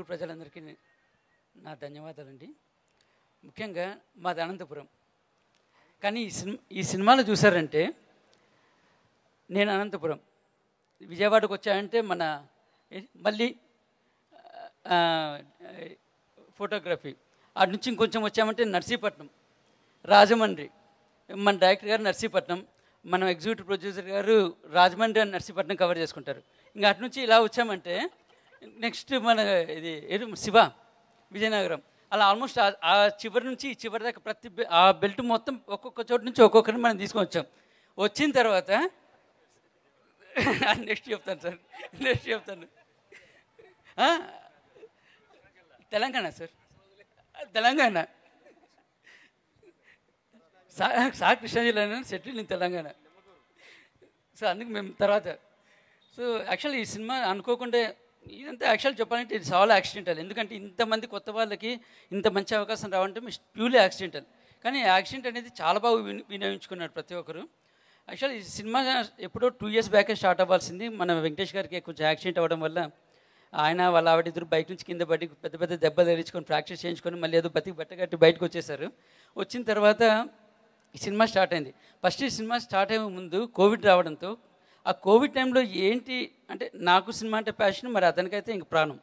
తెలుగు ప్రజలందరికీ నా ధన్యవాదాలండి ముఖ్యంగా మాది అనంతపురం కానీ ఈ సినిమా ఈ సినిమాను చూసారంటే నేను అనంతపురం విజయవాడకు వచ్చానంటే మన మళ్ళీ ఫోటోగ్రఫీ అటు నుంచి ఇంకొంచెం వచ్చామంటే నర్సీపట్నం రాజమండ్రి మన డైరెక్టర్ గారు నర్సీపట్నం మనం ఎగ్జిక్యూటివ్ ప్రొడ్యూసర్ గారు రాజమండ్రి అని నర్సీపట్నం కవర్ చేసుకుంటారు ఇంకా అటు నుంచి ఇలా వచ్చామంటే నెక్స్ట్ మన ఇది ఏదో శివ విజయనగరం అలా ఆల్మోస్ట్ ఆ చివరి నుంచి ఈ చివరి దాకా ప్రతి ఆ బెల్ట్ మొత్తం ఒక్కొక్క చోటు నుంచి ఒక్కొక్కరిని మనం తీసుకొని వచ్చాం వచ్చిన తర్వాత నెక్స్ట్ చెప్తాను సార్ నెక్స్ట్ చెప్తాను తెలంగాణ సార్ తెలంగాణ సా సా కృష్ణా జిల్లా సెటిల్ ఇన్ తెలంగాణ సో అందుకు మేము తర్వాత సో యాక్చువల్లీ ఈ సినిమా అనుకోకుండా ఇదంతా యాక్చువల్ చెప్పాలంటే ఇట్స్ ఆల్ యాక్సిడెంటల్ ఎందుకంటే ఇంతమంది కొత్త వాళ్ళకి ఇంత మంచి అవకాశం రావంటే ప్యూర్లీ యాక్సిడెంటల్ కానీ యాక్సిడెంట్ అనేది చాలా బాగా వినియోగించుకున్నారు ప్రతి ఒక్కరు యాక్చువల్ ఈ సినిమా ఎప్పుడో టూ ఇయర్స్ బ్యాకే స్టార్ట్ అవ్వాల్సింది మన వెంకటేష్ గారికి కొంచెం యాక్సిడెంట్ అవ్వడం వల్ల ఆయన వాళ్ళ ఆవిడ ఇద్దరు బైక్ నుంచి కింద పడి పెద్ద పెద్ద దెబ్బలు తెరించుకొని ప్రాక్టీస్ చేయించుకొని మళ్ళీ ఏదో బతికి బట్టగట్టి బయటకు వచ్చేసారు వచ్చిన తర్వాత ఈ సినిమా స్టార్ట్ అయింది ఫస్ట్ ఈ సినిమా స్టార్ట్ అయ్యే ముందు కోవిడ్ రావడంతో ఆ కోవిడ్ టైంలో ఏంటి అంటే నాకు సినిమా అంటే ప్యాషన్ మరి అతనికైతే ఇంక ప్రాణం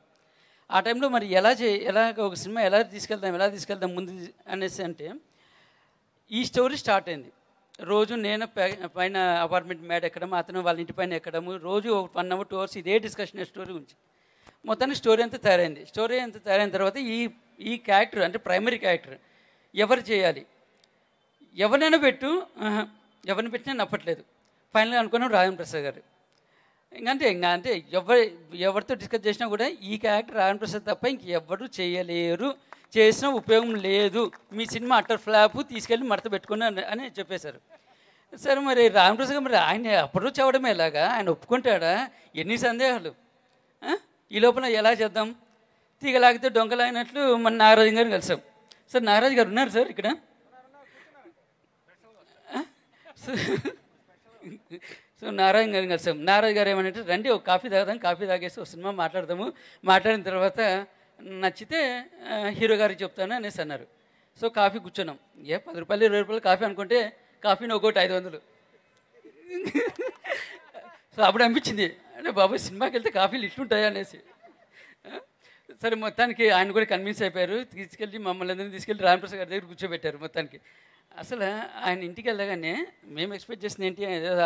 ఆ టైంలో మరి ఎలా చే ఎలా ఒక సినిమా ఎలా తీసుకెళ్దాం ఎలా తీసుకెళ్దాం ముందు అనేసి అంటే ఈ స్టోరీ స్టార్ట్ అయింది రోజు నేను పైన అపార్ట్మెంట్ మేడ ఎక్కడము అతను వాళ్ళ ఇంటి పైన ఎక్కడము రోజు ఒక వన్ అవర్ టూ అవర్స్ ఇదే డిస్కషన్ స్టోరీ గురించి మొత్తానికి స్టోరీ అంతా తయారైంది స్టోరీ అంతా తయారైన తర్వాత ఈ ఈ క్యారెక్టర్ అంటే ప్రైమరీ క్యారెక్టర్ ఎవరు చేయాలి ఎవరినైనా పెట్టు ఎవరిని పెట్టినా నప్పట్లేదు ఫైనల్గా అనుకున్నాం రాజన్ ప్రసాద్ గారు ఇంకంటే ఇంకా అంటే ఎవరి ఎవరితో డిస్కస్ చేసినా కూడా ఈ క్యారెక్టర్ రాజన్ ప్రసాద్ తప్ప ఇంకెవ్వరు చేయలేరు చేసినా ఉపయోగం లేదు మీ సినిమా అట్టర్ ఫ్లాప్ తీసుకెళ్ళి మడత పెట్టుకున్నాను అని చెప్పేశారు సరే మరి రామప్రసాద్ ప్రసాద్ మరి ఆయన అప్పుడు అవ్వడం ఎలాగా ఆయన ఒప్పుకుంటాడా ఎన్ని సందేహాలు ఈ లోపల ఎలా చేద్దాం తీగలాగితే డొంకలు అయినట్లు మన నాగరాజు గారిని కలిసాం సార్ నాగరాజు గారు ఉన్నారు సార్ ఇక్కడ సో నారాయణ గారిని కలిసాము నారాయణ గారు ఏమంటే రండి ఒక కాఫీ తాగదాం కాఫీ తాగేసి ఒక సినిమా మాట్లాడదాము మాట్లాడిన తర్వాత నచ్చితే హీరో గారికి చెప్తాను అనేసి అన్నారు సో కాఫీ కూర్చున్నాం ఏ పది రూపాయలు ఇరవై రూపాయలు కాఫీ అనుకుంటే కాఫీని ఒకటి ఐదు వందలు సో అప్పుడు అనిపించింది అంటే బాబు సినిమాకి వెళ్తే కాఫీలు ఇట్లుంటాయా అనేసి సరే మొత్తానికి ఆయన కూడా కన్విన్స్ అయిపోయారు తీసుకెళ్ళి మమ్మల్ని అందరినీ తీసుకెళ్ళి రామప్రసాద్ గారి దగ్గర కూర్చోబెట్టారు మొత్తానికి అసలు ఆయన ఇంటికి వెళ్ళగానే మేము ఎక్స్పెక్ట్ చేసింది ఏంటి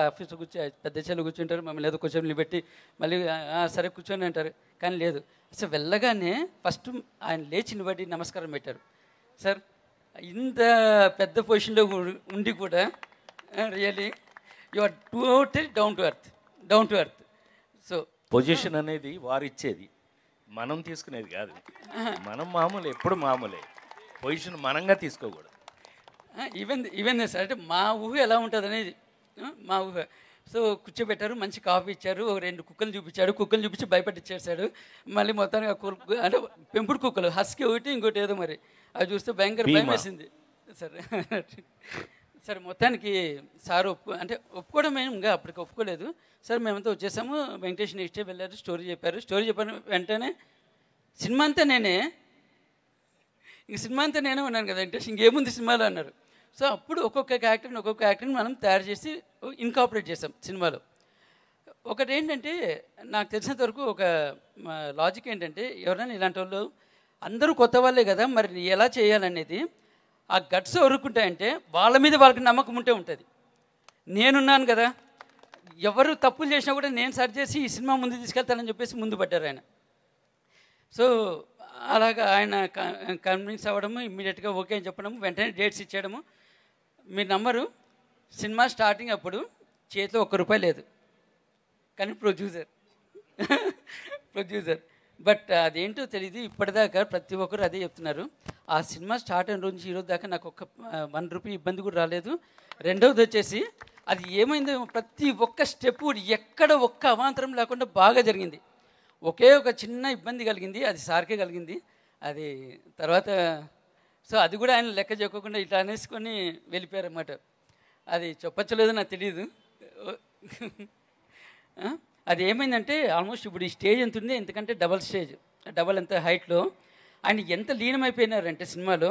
ఆఫీస్లో కూర్చో పెద్ద చెల్లు కూర్చుంటారు మమ్మల్ని ఏదో కొంచెం నిలబెట్టి మళ్ళీ సరే కూర్చొని అంటారు కానీ లేదు అసలు వెళ్ళగానే ఫస్ట్ ఆయన లేచి నిలబడి నమస్కారం పెట్టారు సార్ ఇంత పెద్ద పొజిషన్లో ఉండి కూడా really you are total down to earth down to earth so position అనేది వారు ఇచ్చేది మనం తీసుకునేది కాదు మనం మామూలు ఎప్పుడు మామూలే పొజిషన్ మనంగా తీసుకోకూడదు ఈవెన్ ఈవెన్ సార్ అంటే మా ఊహ ఎలా ఉంటుంది అనేది మా ఊహ సో కూర్చోబెట్టారు మంచి కాఫీ ఇచ్చారు రెండు కుక్కలు చూపించాడు కుక్కలు చూపించి భయపెట్టిచ్చేసాడు మళ్ళీ మొత్తానికి అంటే పెంపుడు కుక్కలు హస్కి ఒకటి ఇంకోటి ఏదో మరి అది చూస్తే భయంకర భయం వేసింది సరే సరే మొత్తానికి సార్ ఒప్పు అంటే ఒప్పుకోవడం ఇంకా అప్పటికి ఒప్పుకోలేదు సార్ మేమంతా వచ్చేసాము వెంకటేష్ నెక్స్ట్ డే వెళ్ళారు స్టోరీ చెప్పారు స్టోరీ చెప్పిన వెంటనే సినిమా అంతా నేనే ఇంక సినిమా అంతా నేనే ఉన్నాను కదా వెంకటేష్ ఇంకేముంది సినిమాలో అన్నారు సో అప్పుడు ఒక్కొక్క క్యారెక్టర్ని ఒక్కొక్క క్యారెక్టర్ని మనం తయారు చేసి ఇన్కాపరేట్ చేసాం సినిమాలో ఒకటి ఏంటంటే నాకు తెలిసినంత వరకు ఒక లాజిక్ ఏంటంటే ఎవరైనా ఇలాంటి వాళ్ళు అందరూ కొత్త వాళ్ళే కదా మరి ఎలా చేయాలనేది ఆ గట్స్ ఒరుక్కుంటాయంటే వాళ్ళ మీద వాళ్ళకి నమ్మకం ఉంటే ఉంటుంది నేనున్నాను కదా ఎవరు తప్పులు చేసినా కూడా నేను సరి చేసి ఈ సినిమా ముందు తీసుకెళ్తానని చెప్పేసి ముందు పడ్డారు ఆయన సో అలాగా ఆయన కన్విన్స్ అవ్వడము ఇమ్మీడియట్గా ఓకే అని చెప్పడము వెంటనే డేట్స్ ఇచ్చేయడము మీరు నమ్మరు సినిమా స్టార్టింగ్ అప్పుడు చేతిలో ఒక్క రూపాయి లేదు కానీ ప్రొడ్యూసర్ ప్రొడ్యూసర్ బట్ అదేంటో తెలియదు ఇప్పటిదాకా ప్రతి ఒక్కరు అదే చెప్తున్నారు ఆ సినిమా స్టార్ట్ అయిన రోజు ఈరోజు దాకా నాకు ఒక వన్ రూపీ ఇబ్బంది కూడా రాలేదు రెండవది వచ్చేసి అది ఏమైందో ప్రతి ఒక్క స్టెప్ ఎక్కడ ఒక్క అవాంతరం లేకుండా బాగా జరిగింది ఒకే ఒక చిన్న ఇబ్బంది కలిగింది అది సార్కే కలిగింది అది తర్వాత సో అది కూడా ఆయన లెక్క చెక్కకుండా ఇట్లా అనేసుకొని వెళ్ళిపోయారన్నమాట అది చెప్పచ్చలేదో నాకు తెలియదు అది ఏమైందంటే ఆల్మోస్ట్ ఇప్పుడు ఈ స్టేజ్ ఎంత ఉంది ఎందుకంటే డబల్ స్టేజ్ డబల్ ఎంత హైట్లో ఆయన ఎంత లీనమైపోయినారంటే సినిమాలో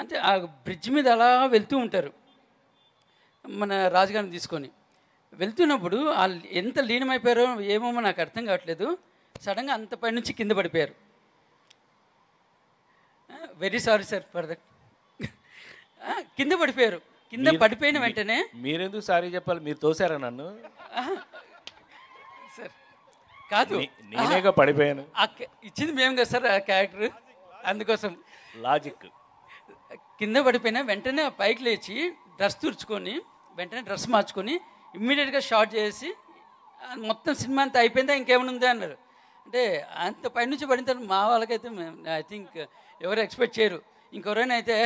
అంటే ఆ బ్రిడ్జ్ మీద అలా వెళ్తూ ఉంటారు మన రాజుగారిని తీసుకొని వెళ్తున్నప్పుడు వాళ్ళు ఎంత లీనమైపోయారో ఏమో నాకు అర్థం కావట్లేదు సడన్గా అంత పైనుంచి కింద పడిపోయారు very sorry sir for that కింద పడిపోయారు కింద పడిపోయిన వెంటనే మీరెందుకు సారీ చెప్పాలి మీరు తోసారా నన్ను సార్ కాదు నేనేగా పడిపోయాను ఇచ్చింది మేము కదా సార్ ఆ క్యారెక్టర్ అందుకోసం లాజిక్ కింద పడిపోయినా వెంటనే పైకి లేచి డ్రెస్ తుడుచుకొని వెంటనే డ్రెస్ మార్చుకొని ఇమ్మీడియట్గా షార్ట్ చేసి మొత్తం సినిమా అంతా అయిపోయిందా ఇంకేమైనా ఉందా అన్నారు అంటే అంత పైనుంచి పడిన తర్వాత మా వాళ్ళకైతే ఐ థింక్ ఎవరు ఎక్స్పెక్ట్ చేయరు ఇంకెవరైనా అయితే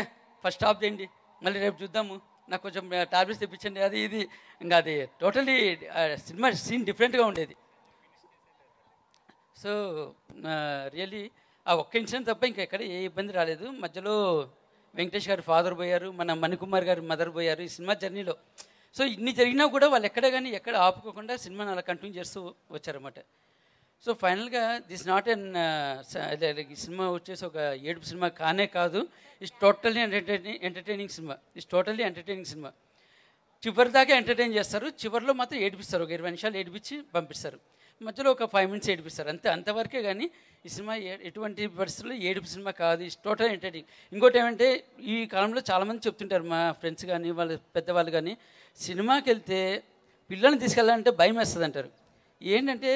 ఫస్ట్ స్టాప్ చేయండి మళ్ళీ రేపు చూద్దాము నాకు కొంచెం టాబ్లెట్స్ తెప్పించండి అది ఇది ఇంకా అది టోటలీ సినిమా సీన్ డిఫరెంట్గా ఉండేది సో రియలీ ఆ ఒక్క ఇన్సిడెంట్ తప్ప ఇంకా ఎక్కడ ఏ ఇబ్బంది రాలేదు మధ్యలో వెంకటేష్ గారు ఫాదర్ పోయారు మన మణికుమార్ గారు మదర్ పోయారు ఈ సినిమా జర్నీలో సో ఇన్ని జరిగినా కూడా వాళ్ళు ఎక్కడ కానీ ఎక్కడ ఆపుకోకుండా సినిమాని అలా కంటిన్యూ చేస్తూ వచ్చారన్నమాట సో ఫైనల్గా దిస్ నాట్ ఎన్ ఈ సినిమా వచ్చేసి ఒక ఏడుపు సినిమా కానే కాదు is totally entertaining entertaining cinema is totally entertaining cinema చివరి దాకా ఎంటర్టైన్ చేస్తారు చివరిలో మాత్రం ఏడిపిస్తారు ఒక ఇరవై నిమిషాలు ఏడిపించి పంపిస్తారు మధ్యలో ఒక ఫైవ్ మినిట్స్ ఏడిపిస్తారు అంతే అంతవరకే కానీ ఈ సినిమా ఎటువంటి పరిస్థితుల్లో ఏడుపు సినిమా కాదు ఇస్ టోటల్ ఎంటర్టైనింగ్ ఇంకోటి ఏమంటే ఈ కాలంలో చాలామంది చెప్తుంటారు మా ఫ్రెండ్స్ కానీ వాళ్ళ పెద్దవాళ్ళు కానీ సినిమాకి వెళ్తే పిల్లల్ని తీసుకెళ్ళాలంటే భయం వేస్తుంది అంటారు ఏంటంటే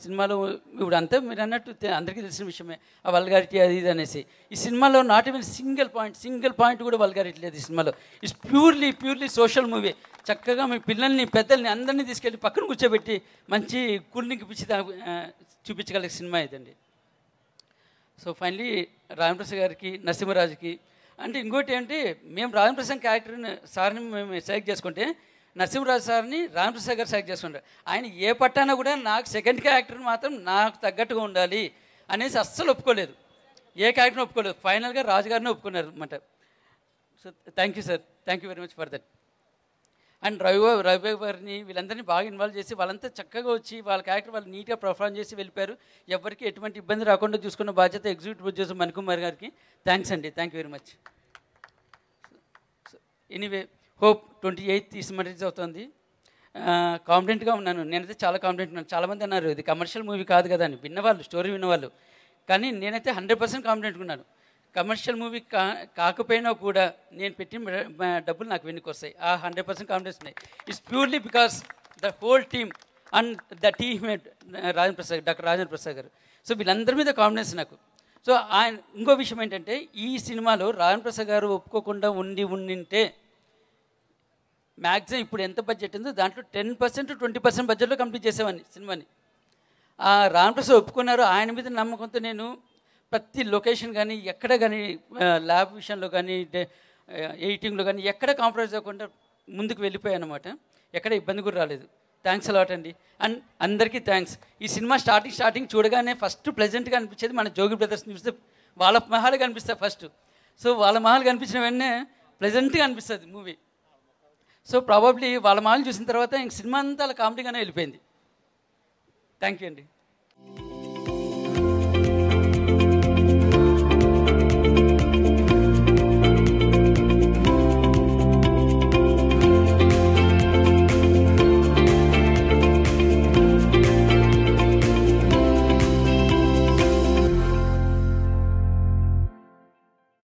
సినిమాలో ఇప్పుడు అంతా మీరు అన్నట్టు అందరికీ తెలిసిన విషయమే ఆ వల్గారిటీ అది ఇది అనేసి ఈ సినిమాలో not even single point single point కూడా వల్గారిటీ లేదు ఈ సినిమాలో it's purely purely social movie చక్కగా మీ పిల్లల్ని పెద్దల్ని అందరినీ తీసుకెళ్ళి పక్కన కూర్చోబెట్టి మంచి కూర్నింగ్ పిచ్చి చూపించగల సినిమా ఇదండి సో ఫైనలీ రామప్రసాద్ గారికి నరసింహరాజుకి అంటే ఇంకోటి ఏంటి మేము రామప్రసాద్ క్యారెక్టర్ని సార్ని మేము సెలెక్ట్ చేసుకుంటే నరసింహరాజు సార్ని రామప్రసాద్ గారు సెలెక్ట్ చేసుకుంటారు ఆయన ఏ పట్టానా కూడా నాకు సెకండ్ క్యారెక్టర్ మాత్రం నాకు తగ్గట్టుగా ఉండాలి అనేసి అస్సలు ఒప్పుకోలేదు ఏ క్యారెక్టర్ని ఒప్పుకోలేదు ఫైనల్గా రాజుగారిని ఒప్పుకున్నారు అనమాట so thank you sir thank you very much for that and Ravibabu Ravibabu గారిని వీళ్ళందరినీ బాగా ఇన్వాల్వ్ చేసి వాళ్ళంతా చక్కగా వచ్చి వాళ్ళ క్యారెక్టర్ వాళ్ళు నీట్గా పర్ఫామ్ చేసి వెళ్ళిపోయారు ఎవరికి ఎటువంటి ఇబ్బంది రాకుండా చూసుకున్న బాధ్యత ఎగ్జిక్యూటివ్ ప్రొడ్యూసర్ మణికుమార్ గారికి థ్యాంక్స్ అండి thank you very much anyway hope twenty eighth ఈ రిలీజ్ అవుతుంది కాన్ఫిడెంట్గా ఉన్నాను నేనైతే చాలా కాన్ఫిడెంట్ ఉన్నాను చాలామంది అన్నారు ఇది కమర్షియల్ మూవీ కాదు కదా అని విన్నవాళ్ళు స్టోరీ విన్నవాళ్ళు కానీ నేనైతే హండ్రెడ్ పర్సెంట్ కాన్ఫిడెంట్ ఉన్నాను కమర్షియల్ మూవీ కా కాకపోయినా కూడా నేను పెట్టిన డబ్బులు నాకు వెనుక వస్తాయి ఆ హండ్రెడ్ పర్సెంట్ కాన్ఫిడెన్స్ ఉన్నాయి it's purely because the whole team and the team Rajendra Prasad doctor Rajendra Prasad గారు సో వీళ్ళందరి మీద కాన్ఫిడెన్స్ నాకు సో ఆయన ఇంకో విషయం ఏంటంటే ఈ సినిమాలో రాజేంద్ర ప్రసాద్ గారు ఒప్పుకోకుండా ఉండి ఉండింటే మ్యాక్సిమం ఇప్పుడు ఎంత బడ్జెట్ ఉందో దాంట్లో టెన్ పర్సెంట్ ట్వంటీ పర్సెంట్ బడ్జెట్లో కంప్లీట్ చేసేవాడిని సినిమాని రామప్రసాద్ ఒప్పుకున్నారు ఆయన మీద నమ్మకంతో నేను ప్రతి లొకేషన్ కానీ ఎక్కడ కానీ ల్యాబ్ విషయంలో కానీ ఎయిటింగ్లో కానీ ఎక్కడ కాంప్రమైజ్ అవ్వకుండా ముందుకు వెళ్ళిపోయాను అనమాట ఎక్కడ ఇబ్బంది కూడా రాలేదు థ్యాంక్స్ అలాట్ అండి అండ్ అందరికీ థ్యాంక్స్ ఈ సినిమా స్టార్టింగ్ స్టార్టింగ్ చూడగానే ఫస్ట్ ప్లెజెంట్గా అనిపించేది మన జోగి బ్రదర్స్ చూస్తే వాళ్ళ మహాలు కనిపిస్తాయి ఫస్ట్ సో వాళ్ళ మహాలు కనిపించిన వెంటనే ప్లెజెంట్గా అనిపిస్తుంది మూవీ సో ప్రాబబ్లీ వాళ్ళ మాలు చూసిన తర్వాత ఇంక సినిమా అంతా అలా కామెడీగానే వెళ్ళిపోయింది థ్యాంక్ యూ అండి